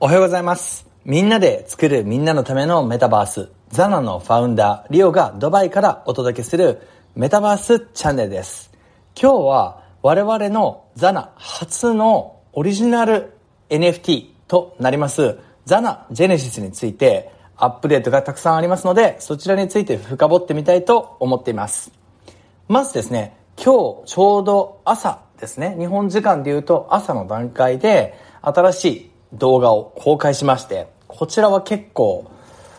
おはようございます。みんなで作るみんなのためのメタバース、ザナのファウンダー、リオがドバイからお届けするメタバースチャンネルです。今日は我々のザナ初のオリジナル NFT となります、ザナジェネシスについてアップデートがたくさんありますので、そちらについて深掘ってみたいと思っています。まずですね、今日ちょうど朝ですね、日本時間で言うと朝の段階で新しい動画を公開しまして、こちらは結構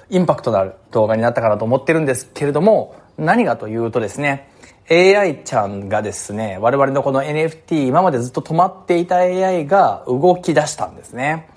インパクトのある動画になったかなと思ってるんですけれども、何がというとですね、AI ちゃんがですね、我々のこの NFT、今までずっと止まっていた AI が動き出したんですね。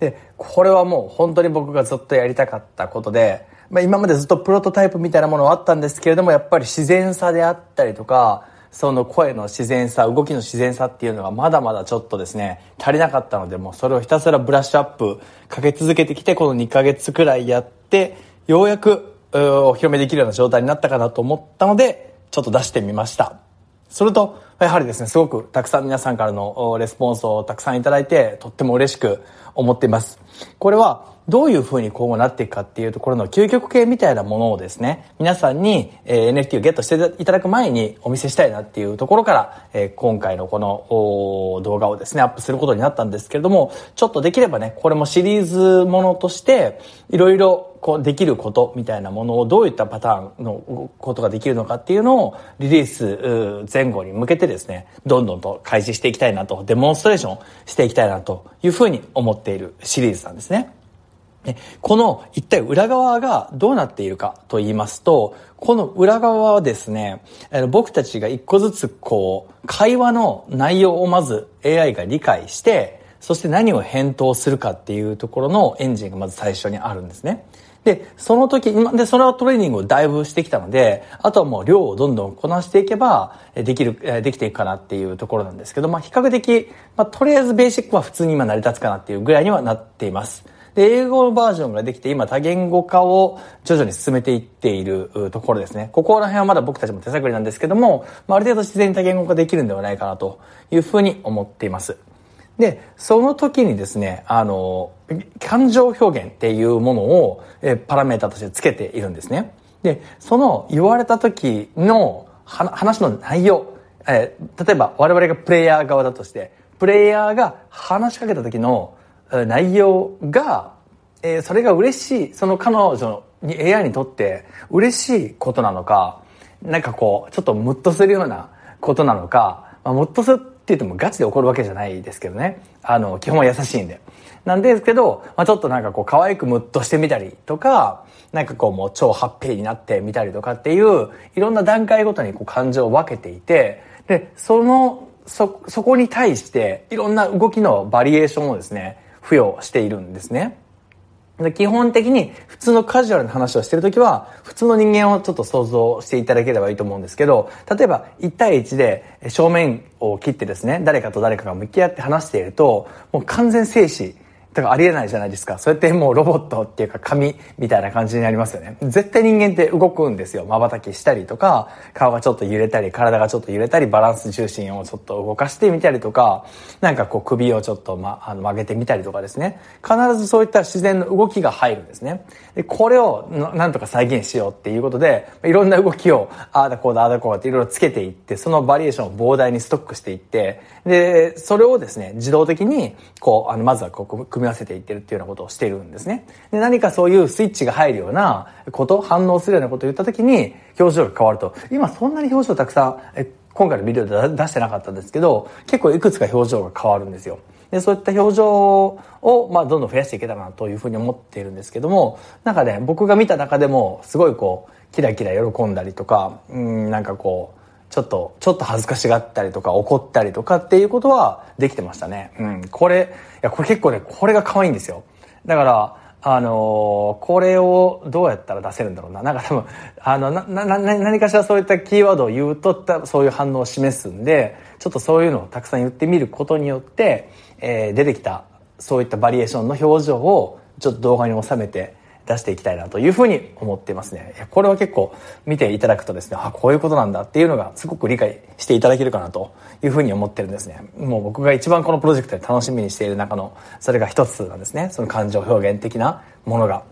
で、これはもう本当に僕がずっとやりたかったことで、まあ、今までずっとプロトタイプみたいなものはあったんですけれども、やっぱり自然さであったりとか、その声の自然さ、動きの自然さっていうのがまだまだちょっとですね、足りなかったので、もうそれをひたすらブラッシュアップかけ続けてきて、この2ヶ月くらいやって、ようやくお披露目できるような状態になったかなと思ったので、ちょっと出してみました。それと、やはりですね、すごくたくさん皆さんからのレスポンスをたくさんいただいて、とっても嬉しく思っています。これは、どういうふうに今後なっていくかっていうところの究極系みたいなものをですね、皆さんに NFT をゲットしていただく前にお見せしたいなっていうところから、今回のこの動画をですね、アップすることになったんですけれども、ちょっとできればね、これもシリーズものとして、いろいろこうできることみたいなものをどういったパターンのことができるのかっていうのをリリース前後に向けてですね、どんどんと開始していきたいなと、デモンストレーションしていきたいなというふうに思っているシリーズなんですね。この一体裏側がどうなっているかと言いますと、この裏側はですね、僕たちが一個ずつこう、会話の内容をまず AI が理解して、そして何を返答するかっていうところのエンジンがまず最初にあるんですね。で、その時、今、で、そのトレーニングをだいぶしてきたので、あとはもう量をどんどんこなしていけば、できる、できていくかなっていうところなんですけど、まあ比較的、まあとりあえずベーシックは普通に今成り立つかなっていうぐらいにはなっています。で、英語バージョンができて、今多言語化を徐々に進めていっているところですね。ここら辺はまだ僕たちも手探りなんですけども、まあ、ある程度自然に多言語化できるんではないかなというふうに思っています。で、その時にですね、あの、感情表現っていうものを、えパラメータとしてつけているんですね。で、その言われた時の話の内容、えー、例えば我々がプレイヤー側だとして、プレイヤーが話しかけた時の内容が、えー、それが嬉しい、その彼女に AI にとって嬉しいことなのか、なんかこう、ちょっとムッとするようなことなのか、まあ、ムッとするって言ってもガチで怒るわけじゃないですけどね。あの、基本は優しいんで。なんですけど、まあ、ちょっとなんかこう可愛くムッとしてみたりとか、なんかこうもう超ハッピーになってみたりとかっていう、いろんな段階ごとにこう感情を分けていて、で、その、そ、そこに対して、いろんな動きのバリエーションをですね、付与しているんですね。で基本的に普通のカジュアルな話をしてるときは、普通の人間をちょっと想像していただければいいと思うんですけど、例えば1対1で正面を切ってですね、誰かと誰かが向き合って話していると、もう完全静止だからありえないじゃないですか。それってもうロボットっていうか紙みたいな感じになりますよね。絶対人間って動くんですよ。瞬きしたりとか、顔がちょっと揺れたり、体がちょっと揺れたり、バランス重心をちょっと動かしてみたりとか、なんかこう首をちょっと、ま、あの曲げてみたりとかですね。必ずそういった自然の動きが入るんですね。で、これをなんとか再現しようっていうことで、いろんな動きを、ああだこうだ、ああだこうだっていろいろつけていって、そのバリエーションを膨大にストックしていって、で、それをですね、自動的に、こう、あの、まずはこう、組みらせていってるっていうようなことをしてるんですね。で、何かそういうスイッチが入るようなこと、反応するようなことを言った時に、表情が変わると。今そんなに表情たくさん、え今回のビデオで出してなかったんですけど、結構いくつか表情が変わるんですよ。で、そういった表情を、まあ、どんどん増やしていけたらなというふうに思っているんですけども、なんかね、僕が見た中でも、すごいこう、キラキラ喜んだりとか、うん、なんかこう、ちょっと、ちょっと恥ずかしがったりとか怒ったりとかっていうことはできてましたね。うん。これ、いや、これ結構ね、これが可愛いんですよ。だから、あのー、これをどうやったら出せるんだろうな。なんか多分、あの、な、な、な、何かしらそういったキーワードを言うと、そういう反応を示すんで、ちょっとそういうのをたくさん言ってみることによって、えー、出てきた、そういったバリエーションの表情を、ちょっと動画に収めて出していきたいなというふうに思ってますね。これは結構見ていただくとですね、あ、こういうことなんだっていうのがすごく理解していただけるかなというふうに思ってるんですね。もう僕が一番このプロジェクトで楽しみにしている中の、それが一つなんですね。その感情表現的なものが。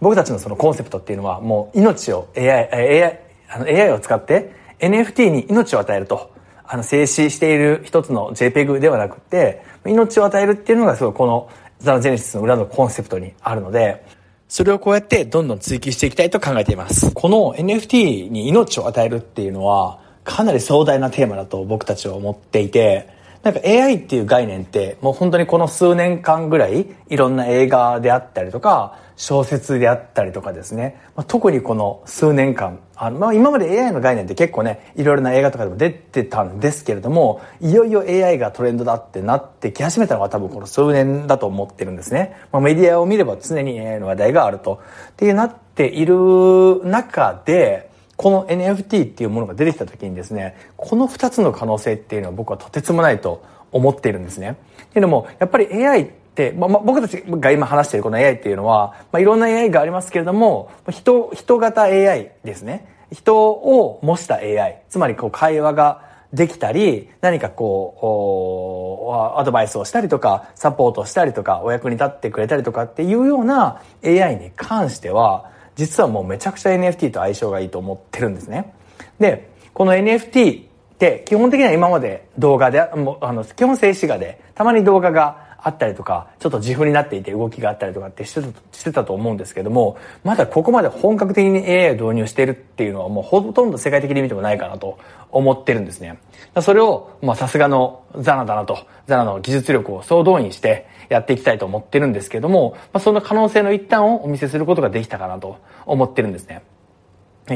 僕たちのそのコンセプトっていうのはもう命を AI、AI、あの AI を使って NFT に命を与えると。あの、静止している一つの JPEG ではなくて、命を与えるっていうのがすごいこのザ・ジェネシスの裏のコンセプトにあるので、それをこうやってどんどん追求していきたいと考えています。この NFT に命を与えるっていうのは、かなり壮大なテーマだと僕たちは思っていて、なんか AI っていう概念ってもう本当にこの数年間ぐらいいろんな映画であったりとか小説であったりとかですね、まあ、特にこの数年間あの、まあ、今まで AI の概念って結構ね、いろいろな映画とかでも出てたんですけれども、いよいよ AI がトレンドだってなってき始めたのが多分この数年だと思ってるんですね。まあ、メディアを見れば常に AI の話題があると。っていうなっている中で、この NFT っていうものが出てきた時にですね、この2つの可能性っていうのは僕はとてつもないと思っているんですね。っていうのも、やっぱり AI ってで、まあ、僕たちが今話しているこの AI っていうのは、まあ、いろんな AI がありますけれども、人、人型 AI ですね。人を模した AI。つまり、こう、会話ができたり、何かこう、アドバイスをしたりとか、サポートしたりとか、お役に立ってくれたりとかっていうような AI に関しては、実はもうめちゃくちゃ NFT と相性がいいと思ってるんですね。で、この NFT って基本的には今まで動画で、もうあの基本静止画で、たまに動画があったりとか、ちょっと自負になっていて動きがあったりとかってしてたしてたと思うんですけども、まだここまで本格的に AI を導入してるっていうのはもうほとんど世界的に見てもないかなと思ってるんですね。それを、まあさすがのザナだなと、ザナの技術力を総動員してやっていきたいと思ってるんですけども、まあ、その可能性の一端をお見せすることができたかなと思ってるんですね。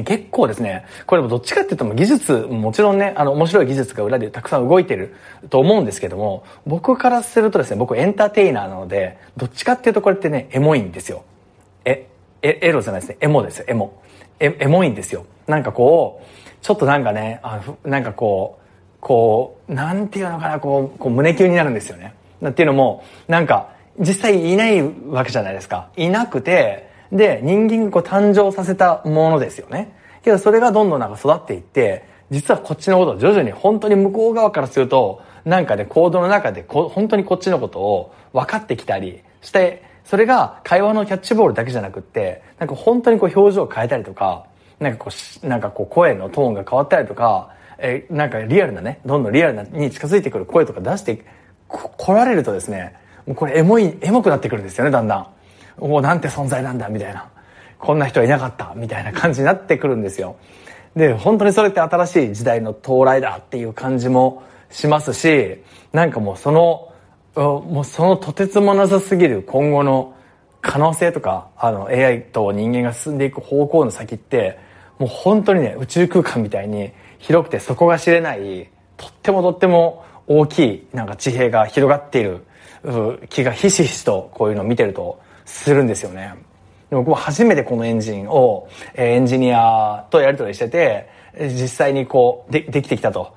結構ですね、これもどっちかって言っても技術、もちろんね、あの、面白い技術が裏でたくさん動いてると思うんですけども、僕からするとですね、僕エンターテイナーなので、どっちかっていうとこれってね、エモいんですよ。え、え、エロじゃないですね、エモですよ、エモ。え、エモいんですよ。なんかこう、ちょっとなんかね、あなんかこう、こう、なんていうのかな、こう、こう胸キュンになるんですよね。っていうのも、なんか、実際いないわけじゃないですか。いなくて、で、人間がこう誕生させたものですよね。けどそれがどんどんなんか育っていって、実はこっちのことを徐々に本当に向こう側からすると、なんかね、行動の中でこ本当にこっちのことを分かってきたりして、それが会話のキャッチボールだけじゃなくって、なんか本当にこう表情を変えたりとか、なんかこう、なんかこう声のトーンが変わったりとか、えなんかリアルなね、どんどんリアルなに近づいてくる声とか出してこ来られるとですね、もうこれエモい、エモくなってくるんですよね、だんだん。おなんて存在なんだみたいなこんな人はいなかったみたいな感じになってくるんですよで本当にそれって新しい時代の到来だっていう感じもしますしなんかもうそのもうそのとてつもなさすぎる今後の可能性とかあの AI と人間が進んでいく方向の先ってもう本当にね宇宙空間みたいに広くてそこが知れないとってもとっても大きいなんか地平が広がっている気がひしひしとこういうのを見てるとするんですよね。で僕も初めてこのエンジンを、えエンジニアとやり取りしてて、実際にこう、で、できてきたと。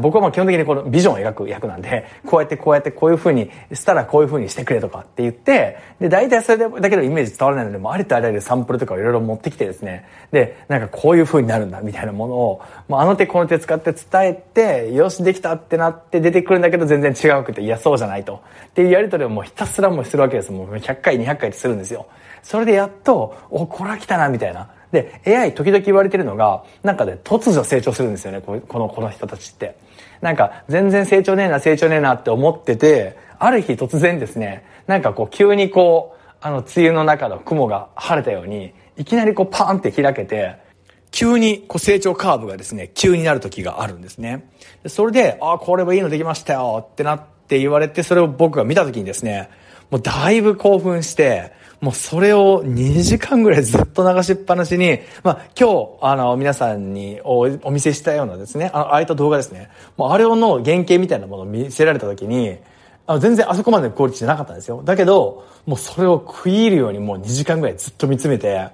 僕はまあ基本的にこのビジョンを描く役なんで、こうやってこうやってこういう風にしたらこういう風にしてくれとかって言って、で、大体それだけのイメージ伝わらないので、もありとあらゆるサンプルとかをいろいろ持ってきてですね、で、なんかこういう風になるんだみたいなものを、もうあの手この手使って伝えて、よしできたってなって出てくるんだけど全然違うくて、いやそうじゃないと。っていうやりとりをもうひたすらもうするわけです。もう100回200回ってするんですよ。それでやっと、お、これは来たなみたいな。で、AI 時々言われてるのが、なんかで、ね、突如成長するんですよね、この、この人たちって。なんか、全然成長ねえな、成長ねえなって思ってて、ある日突然ですね、なんかこう、急にこう、あの、梅雨の中の雲が晴れたように、いきなりこう、パーンって開けて、急にこう成長カーブがですね、急になる時があるんですね。それで、ああ、これもいいのできましたよってなって言われて、それを僕が見た時にですね、もうだいぶ興奮して、もうそれを2時間ぐらいずっと流しっぱなしに、まあ今日、あの、皆さんにおお見せしたようなですね、あの、ああいった動画ですね。もうあれをの原型みたいなものを見せられた時に、あの全然あそこまでのクオリティじゃなかったんですよ。だけど、もうそれを食い入るようにもう2時間ぐらいずっと見つめて、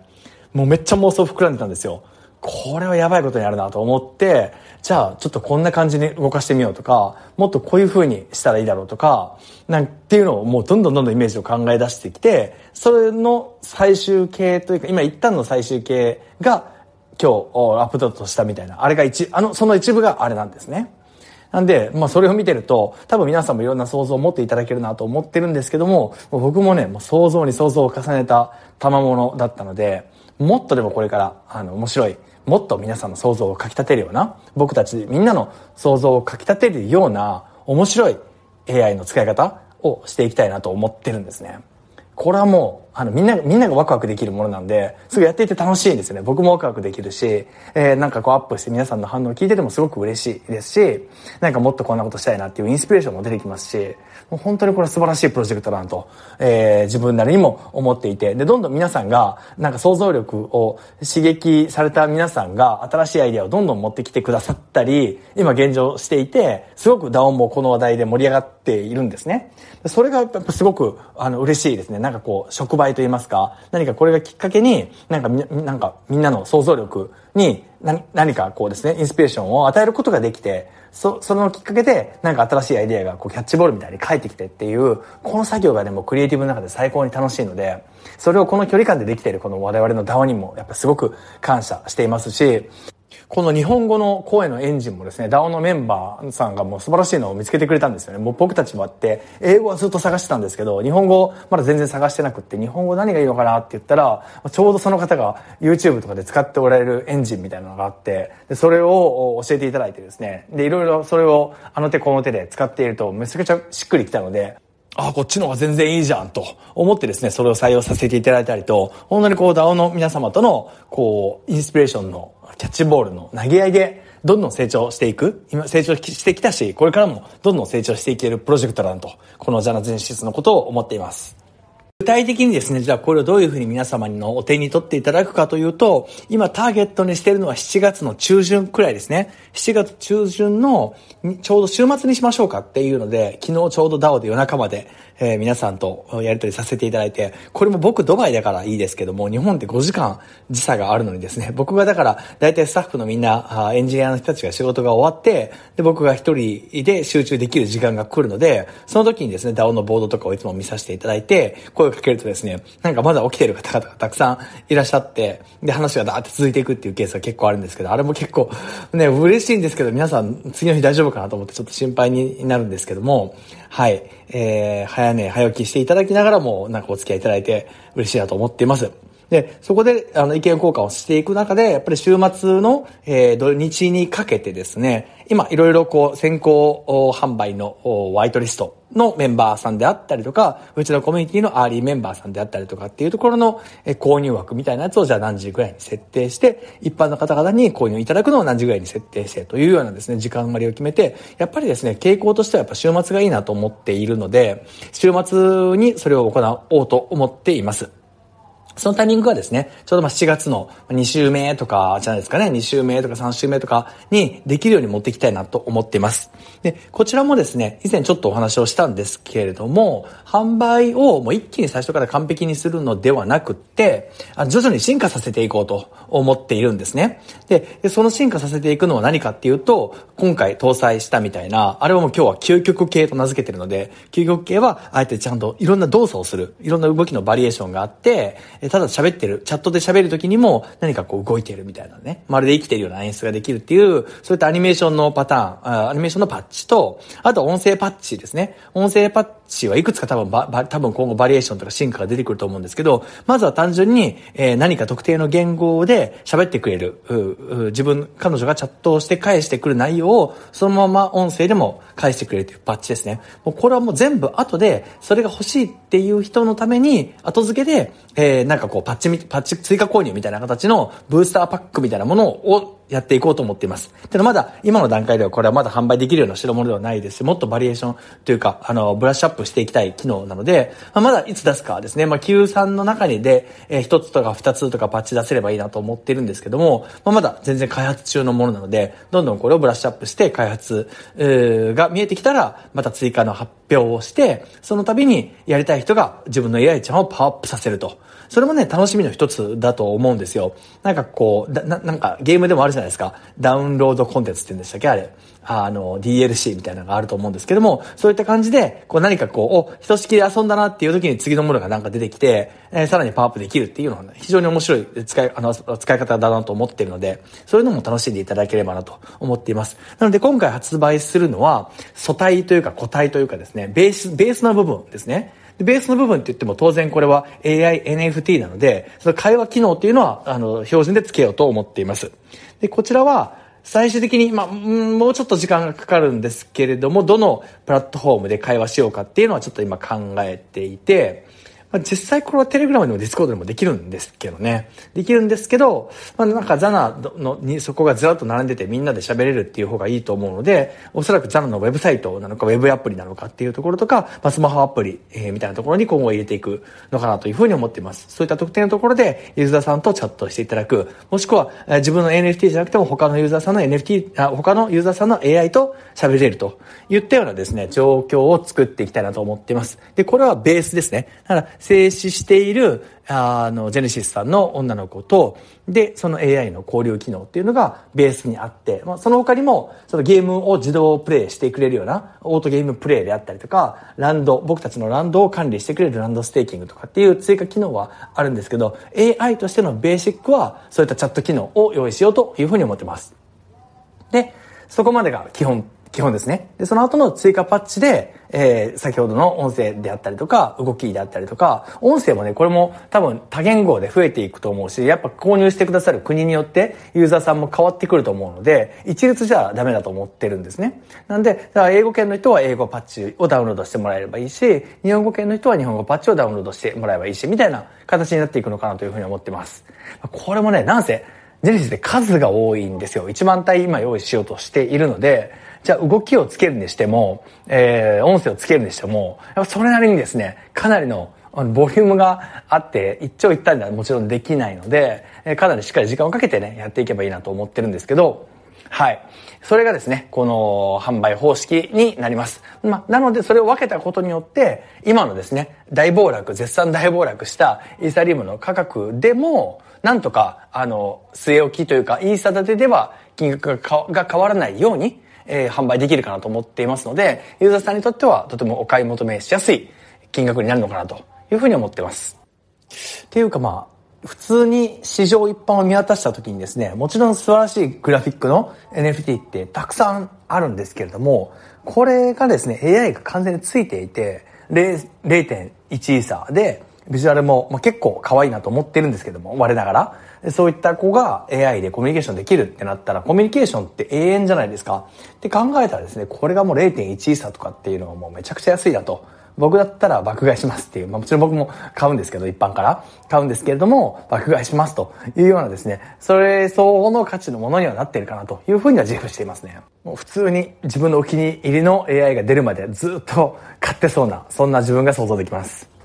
もうめっちゃ妄想膨らんでたんですよ。これはやばいことになるなと思って、じゃあちょっとこんな感じに動かしてみようとか、もっとこういう風にしたらいいだろうとか、なんていうのをもうどんどんどんどんイメージを考え出してきて、それの最終形というか、今一旦の最終形が今日アップデートしたみたいな、あれが一、あの、その一部があれなんですね。なんで、まあそれを見てると、多分皆さんもいろんな想像を持っていただけるなと思ってるんですけども、も僕もね、もう想像に想像を重ねた賜物だったので、もっとでもこれから、あの、面白いもっと皆さんの想像をかきたてるような、僕たちみんなの想像をかきたてるような面白い AI の使い方をしていきたいなと思ってるんですね。これはもうあの、みんなが、みんながワクワクできるものなんで、すぐやっていて楽しいですね。僕もワクワクできるし、えー、なんかこうアップして皆さんの反応を聞いててもすごく嬉しいですし、なんかもっとこんなことしたいなっていうインスピレーションも出てきますし、もう本当にこれ素晴らしいプロジェクトだなと、えー、自分なりにも思っていて、で、どんどん皆さんが、なんか想像力を刺激された皆さんが新しいアイデアをどんどん持ってきてくださったり、今現状していて、すごくダウンもこの話題で盛り上がっているんですね。それがやっぱすごく、あの、嬉しいですね。なんかこう、触媒敗と言いますか、何かこれがきっかけに、なんかみ、なんかみんなの想像力に、何かこうですね、インスピレーションを与えることができて、そ、そのきっかけで、なんか新しいアイデアがこうキャッチボールみたいに返ってきてっていう、この作業がでもクリエイティブの中で最高に楽しいので、それをこの距離感でできているこの我々の d a にも、やっぱすごく感謝していますし、この日本語の声のエンジンもですね、DAO のメンバーさんがもう素晴らしいのを見つけてくれたんですよね。もう僕たちもあって、英語はずっと探してたんですけど、日本語まだ全然探してなくって、日本語何がいいのかなって言ったら、ちょうどその方が YouTube とかで使っておられるエンジンみたいなのがあって、でそれを教えていただいてですね、で、いろいろそれをあの手この手で使っていると、めちゃくちゃしっくりきたので、あ、こっちの方が全然いいじゃんと思ってですね、それを採用させていただいたりと、本当にこう DAO の皆様との、こう、インスピレーションのキャッチボールの投げ上げ、どんどん成長していく、今成長してきたし、これからもどんどん成長していけるプロジェクトだなと、このジャナジェシスのことを思っています。具体的にですね、じゃあこれをどういうふうに皆様のお手に取っていただくかというと、今ターゲットにしてるのは7月の中旬くらいですね。7月中旬のちょうど週末にしましょうかっていうので、昨日ちょうど DAO で夜中まで、えー、皆さんとやりとりさせていただいて、これも僕ドバイだからいいですけども、日本って5時間時差があるのにですね、僕がだから大体スタッフのみんな、エンジニアの人たちが仕事が終わって、で僕が一人で集中できる時間が来るので、その時にですね、DAO のボードとかをいつも見させていただいて、声かけるとですね、なんかまだ起きてる方々がたくさんいらっしゃって、で、話がダーって続いていくっていうケースが結構あるんですけど、あれも結構ね、嬉しいんですけど、皆さん次の日大丈夫かなと思ってちょっと心配になるんですけども、はい、えー、早寝早起きしていただきながらも、なんかお付き合いいただいて嬉しいなと思っています。で、そこで、あの、意見交換をしていく中で、やっぱり週末の、えー、土日にかけてですね、今、いろいろこう、先行販売のワイトリストのメンバーさんであったりとか、うちのコミュニティのアーリーメンバーさんであったりとかっていうところの、えー、購入枠みたいなやつを、じゃあ何時ぐらいに設定して、一般の方々に購入いただくのを何時ぐらいに設定してというようなですね、時間割を決めて、やっぱりですね、傾向としてはやっぱ週末がいいなと思っているので、週末にそれを行おうと思っています。そのタイミングがですね、ちょうどまあ7月の2週目とかじゃないですかね、2週目とか3週目とかにできるように持っていきたいなと思っています。で、こちらもですね、以前ちょっとお話をしたんですけれども、販売をもう一気に最初から完璧にするのではなくって、あ徐々に進化させていこうと思っているんですね。で、その進化させていくのは何かっていうと、今回搭載したみたいな、あれはもう今日は究極系と名付けてるので、究極系はあえてちゃんといろんな動作をする、いろんな動きのバリエーションがあって、ただ喋ってる、チャットで喋る時にも何かこう動いてるみたいなね、まるで生きてるような演出ができるっていう、そういったアニメーションのパターン、アニメーションのパッチと、あと音声パッチですね。音声パッ詞はいくつか多分ば、多分今後バリエーションとか進化が出てくると思うんですけど、まずは単純に、えー、何か特定の言語で喋ってくれる、自分、彼女がチャットをして返してくる内容を、そのまま音声でも返してくれるというバッチですね。もうこれはもう全部後で、それが欲しいっていう人のために、後付けで、えー、なんかこう、パッチ、パッチ追加購入みたいな形のブースターパックみたいなものを、やっていこうと思っています。ただまだ、今の段階ではこれはまだ販売できるような代物ではないですし、もっとバリエーションというか、あの、ブラッシュアップしていきたい機能なので、まあ、まだいつ出すかですね、まあ、Q3 の中にで、えー、1つとか2つとかパッチ出せればいいなと思っているんですけども、まあ、まだ全然開発中のものなので、どんどんこれをブラッシュアップして開発、が見えてきたら、また追加の発表をして、その度にやりたい人が自分の AI ちゃんをパワーアップさせると。それもね、楽しみの一つだと思うんですよ。なんかこう、な、なんかゲームでもあるじゃないですか。ダウンロードコンテンツって言うんでしたっけあれ。あの、DLC みたいなのがあると思うんですけども、そういった感じで、こう何かこう、お、ひとしきり遊んだなっていう時に次のものがなんか出てきて、えー、さらにパワーアップできるっていうのは、ね、非常に面白い使い、あの、使い方だなと思ってるので、そういうのも楽しんでいただければなと思っています。なので今回発売するのは、素体というか個体というかですね、ベース、ベースの部分ですね。で、ベースの部分って言っても当然これは AI、NFT なので、その会話機能っていうのは、あの、標準で付けようと思っています。で、こちらは、最終的に、まあ、もうちょっと時間がかかるんですけれども、どのプラットフォームで会話しようかっていうのはちょっと今考えていて、まあ、実際これはテレグラムでもディスコードでもできるんですけどね。できるんですけど、まあ、なんかザナのにそこがずらっと並んでてみんなで喋れるっていう方がいいと思うので、おそらくザナのウェブサイトなのか、ウェブアプリなのかっていうところとか、まあ、スマホアプリ、えー、みたいなところに今後入れていくのかなというふうに思っています。そういった特典のところでユーザーさんとチャットしていただく、もしくは、えー、自分の NFT じゃなくても他のユーザーさんの NFT、あ他のユーザーさんの AI と喋れるといったようなですね、状況を作っていきたいなと思っています。で、これはベースですね。だから静止している、あの、ジェネシスさんの女の子と、で、その AI の交流機能っていうのがベースにあって、まあ、その他にも、そのゲームを自動プレイしてくれるような、オートゲームプレイであったりとか、ランド、僕たちのランドを管理してくれるランドステーキングとかっていう追加機能はあるんですけど、AI としてのベーシックは、そういったチャット機能を用意しようというふうに思ってます。で、そこまでが基本基本ですね。で、その後の追加パッチで、えー、先ほどの音声であったりとか、動きであったりとか、音声もね、これも多分多言語で増えていくと思うし、やっぱ購入してくださる国によってユーザーさんも変わってくると思うので、一律じゃダメだと思ってるんですね。なんで、英語圏の人は英語パッチをダウンロードしてもらえればいいし、日本語圏の人は日本語パッチをダウンロードしてもらえばいいし、みたいな形になっていくのかなというふうに思ってます。これもね、なんせ、ジェネシスで数が多いんですよ。1万体今用意しようとしているので、じゃあ動きをつけるにしても、えー、音声をつけるにしても、やっぱそれなりにですね、かなりのボリュームがあって、一長一短ではもちろんできないので、かなりしっかり時間をかけてね、やっていけばいいなと思ってるんですけど、はい。それがですね、この販売方式になります。まあ、なのでそれを分けたことによって、今のですね、大暴落、絶賛大暴落したイーサリウムの価格でも、なんとか、あの、据え置きというか、イーサ建てでは金額が変わらないように、えー、販売できるかなと思っていますので、ユーザーさんにとってはとてもお買い求めしやすい金額になるのかなというふうに思ってます。っていうかまあ、普通に市場一般を見渡した時にですね、もちろん素晴らしいグラフィックの NFT ってたくさんあるんですけれども、これがですね、AI が完全についていて、0.1イーサーで、ビジュアルも、まあ、結構可愛いなと思ってるんですけども、我ながら。そういった子が AI でコミュニケーションできるってなったら、コミュニケーションって永遠じゃないですか。って考えたらですね、これがもう0.11差とかっていうのはもうめちゃくちゃ安いだと。僕だったら爆買いしますっていう、まあもちろん僕も買うんですけど、一般から買うんですけれども、爆買いしますというようなですね、それ相応の価値のものにはなっているかなというふうには自負していますね。もう普通に自分のお気に入りの AI が出るまでずっと買ってそうな、そんな自分が想像できます。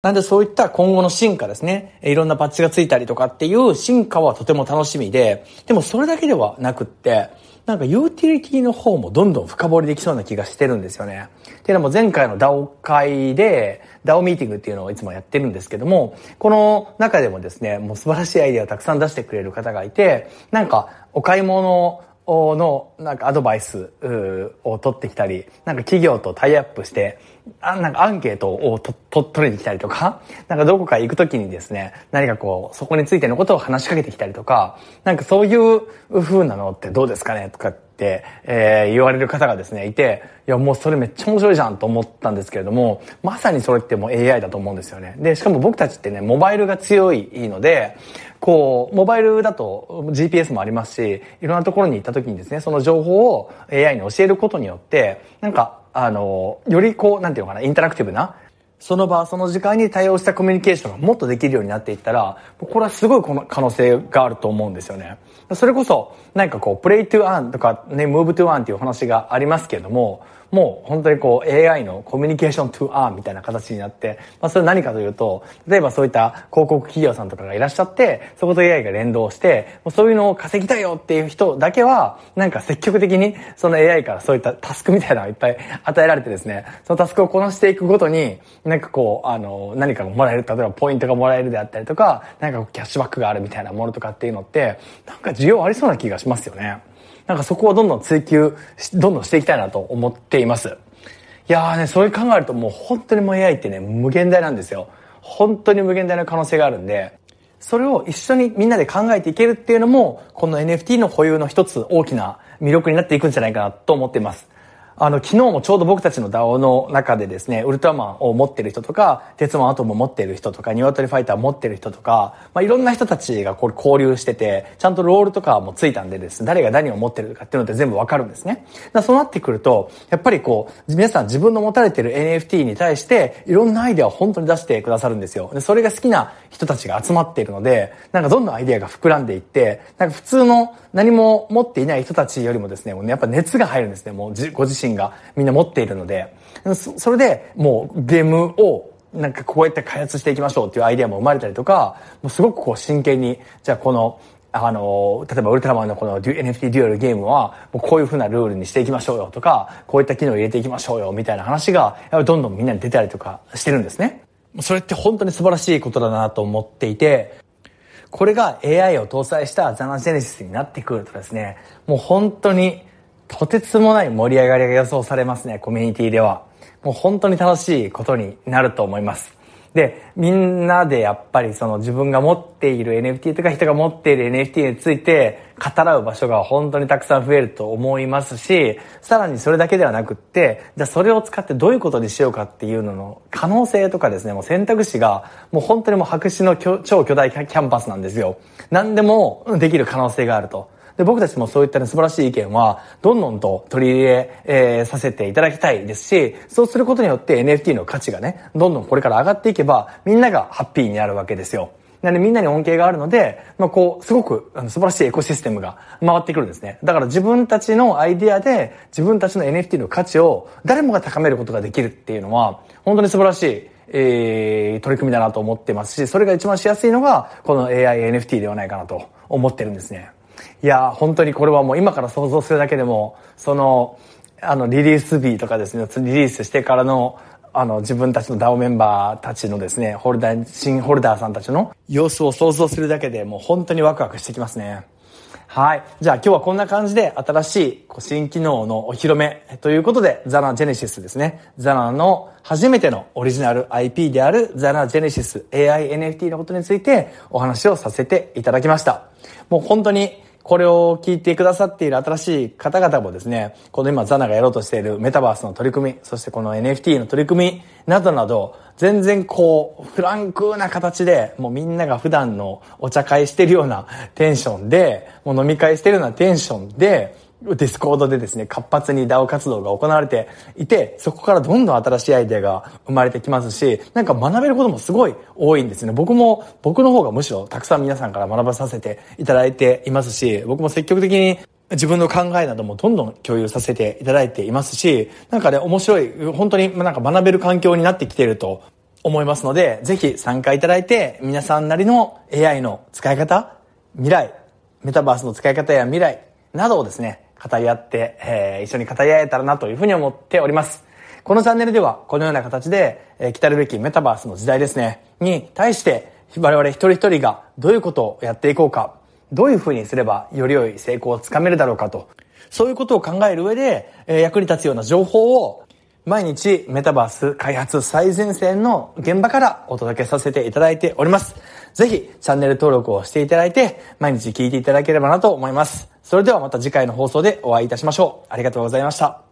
なんでそういった今後の進化ですね。いろんなパッチがついたりとかっていう進化はとても楽しみで、でもそれだけではなくって、なんかユーティリティの方もどんどん深掘りできそうな気がしてるんですよね。っていうのも前回の DAO 会で DAO ミーティングっていうのをいつもやってるんですけども、この中でもですね、もう素晴らしいアイデアをたくさん出してくれる方がいて、なんかお買い物のなんかアドバイスを取ってきたり、なんか企業とタイアップして、あなんかアンケートをとと取りに来たりとか、なんかどこか行くときにですね、何かこう、そこについてのことを話しかけてきたりとか、なんかそういう風なのってどうですかねとかって、えー、言われる方がですね、いて、いやもうそれめっちゃ面白いじゃんと思ったんですけれども、まさにそれってもう AI だと思うんですよね。で、しかも僕たちってね、モバイルが強いので、こう、モバイルだと GPS もありますし、いろんなところに行った時にですね、その情報を AI に教えることによって、なんかあの、よりこう、なんていうのかな、インタラクティブな、その場、その時間に対応したコミュニケーションがもっとできるようになっていったら、これはすごいこの可能性があると思うんですよね。それこそ、なんかこう、プレイトゥアンとかね、ムーブトゥアンっていう話がありますけれども、もう本当にこう AI のコミュニケーション to R みたいな形になって、まあそれ何かというと、例えばそういった広告企業さんとかがいらっしゃって、そこと AI が連動して、もうそういうのを稼ぎたいよっていう人だけは、なんか積極的にその AI からそういったタスクみたいなのがいっぱい与えられてですね、そのタスクをこなしていくごとに、なんかこう、あの、何かがもらえる、例えばポイントがもらえるであったりとか、なんかキャッシュバックがあるみたいなものとかっていうのって、なんか需要ありそうな気がしますよね。なんかそこをどんどん追求どんどんしていきたいなと思っています。いやーね、それ考えるともう本当にもう AI ってね、無限大なんですよ。本当に無限大な可能性があるんで、それを一緒にみんなで考えていけるっていうのも、この NFT の保有の一つ大きな魅力になっていくんじゃないかなと思っています。あの、昨日もちょうど僕たちの DAO の中でですね、ウルトラマンを持ってる人とか、鉄腕アトム持ってる人とか、ニワトリファイター持ってる人とか、まあ、いろんな人たちがこう交流してて、ちゃんとロールとかもついたんでですね、誰が何を持ってるかっていうのって全部わかるんですね。だそうなってくると、やっぱりこう、皆さん自分の持たれてる NFT に対して、いろんなアイデアを本当に出してくださるんですよ。で、それが好きな人たちが集まっているので、なんかどんどんアイデアが膨らんでいって、なんか普通の何も持っていない人たちよりもですね、もうね、やっぱ熱が入るんですね、もうご自身心がみんな持っているので、それでもうゲームをなんかこうやって開発していきましょうっていうアイデアも生まれたりとか、もうすごくこう真剣に、じゃあこの、あの、例えばウルトラマンのこの NFT デュアルゲームは、もうこういうふうなルールにしていきましょうよとか、こういった機能を入れていきましょうよみたいな話が、やっぱどんどんみんなに出たりとかしてるんですね。それって本当に素晴らしいことだなと思っていて、これが AI を搭載したザナジェネシスになってくるとですね、もう本当にとてつもない盛り上がりが予想されますね、コミュニティでは。もう本当に楽しいことになると思います。で、みんなでやっぱりその自分が持っている NFT とか人が持っている NFT について語らう場所が本当にたくさん増えると思いますし、さらにそれだけではなくって、じゃあそれを使ってどういうことにしようかっていうのの可能性とかですね、もう選択肢がもう本当にもう白紙の超巨大キャンパスなんですよ。何でもできる可能性があると。で、僕たちもそういったね、素晴らしい意見は、どんどんと取り入れ、えー、させていただきたいですし、そうすることによって NFT の価値がね、どんどんこれから上がっていけば、みんながハッピーになるわけですよ。なんでみんなに恩恵があるので、まあ、こう、すごくあの素晴らしいエコシステムが回ってくるんですね。だから自分たちのアイディアで、自分たちの NFT の価値を誰もが高めることができるっていうのは、本当に素晴らしい、えー、取り組みだなと思ってますし、それが一番しやすいのが、この AI NFT ではないかなと思ってるんですね。いや、本当にこれはもう今から想像するだけでも、その、あの、リリース日とかですね、リリースしてからの、あの、自分たちの DAO メンバーたちのですね、ホルダー、新ホルダーさんたちの様子を想像するだけでもう本当にワクワクしてきますね。はい。じゃあ今日はこんな感じで新しい新機能のお披露目ということで、ザナジェネシスですね。ザナの初めてのオリジナル IP であるザナジェネシス AI NFT のことについてお話をさせていただきました。もう本当にこれを聞いてくださっている新しい方々もですね、この今ザナがやろうとしているメタバースの取り組み、そしてこの NFT の取り組みなどなど、全然こう、フランクな形で、もうみんなが普段のお茶会してるようなテンションで、もう飲み会してるようなテンションで、ディスコードでですね、活発に DAO 活動が行われていて、そこからどんどん新しいアイデアが生まれてきますし、なんか学べることもすごい多いんですね。僕も、僕の方がむしろたくさん皆さんから学ばさせていただいていますし、僕も積極的に自分の考えなどもどんどん共有させていただいていますし、なんかね、面白い、本当になんか学べる環境になってきていると思いますので、ぜひ参加いただいて、皆さんなりの AI の使い方、未来、メタバースの使い方や未来などをですね、語り合って、えー、一緒に語り合えたらなというふうに思っております。このチャンネルでは、このような形で、えー、来たるべきメタバースの時代ですね、に対して、我々一人一人がどういうことをやっていこうか、どういうふうにすればより良い成功をつかめるだろうかと、そういうことを考える上で、えー、役に立つような情報を毎日メタバース開発最前線の現場からお届けさせていただいております。ぜひチャンネル登録をしていただいて毎日聞いていただければなと思います。それではまた次回の放送でお会いいたしましょう。ありがとうございました。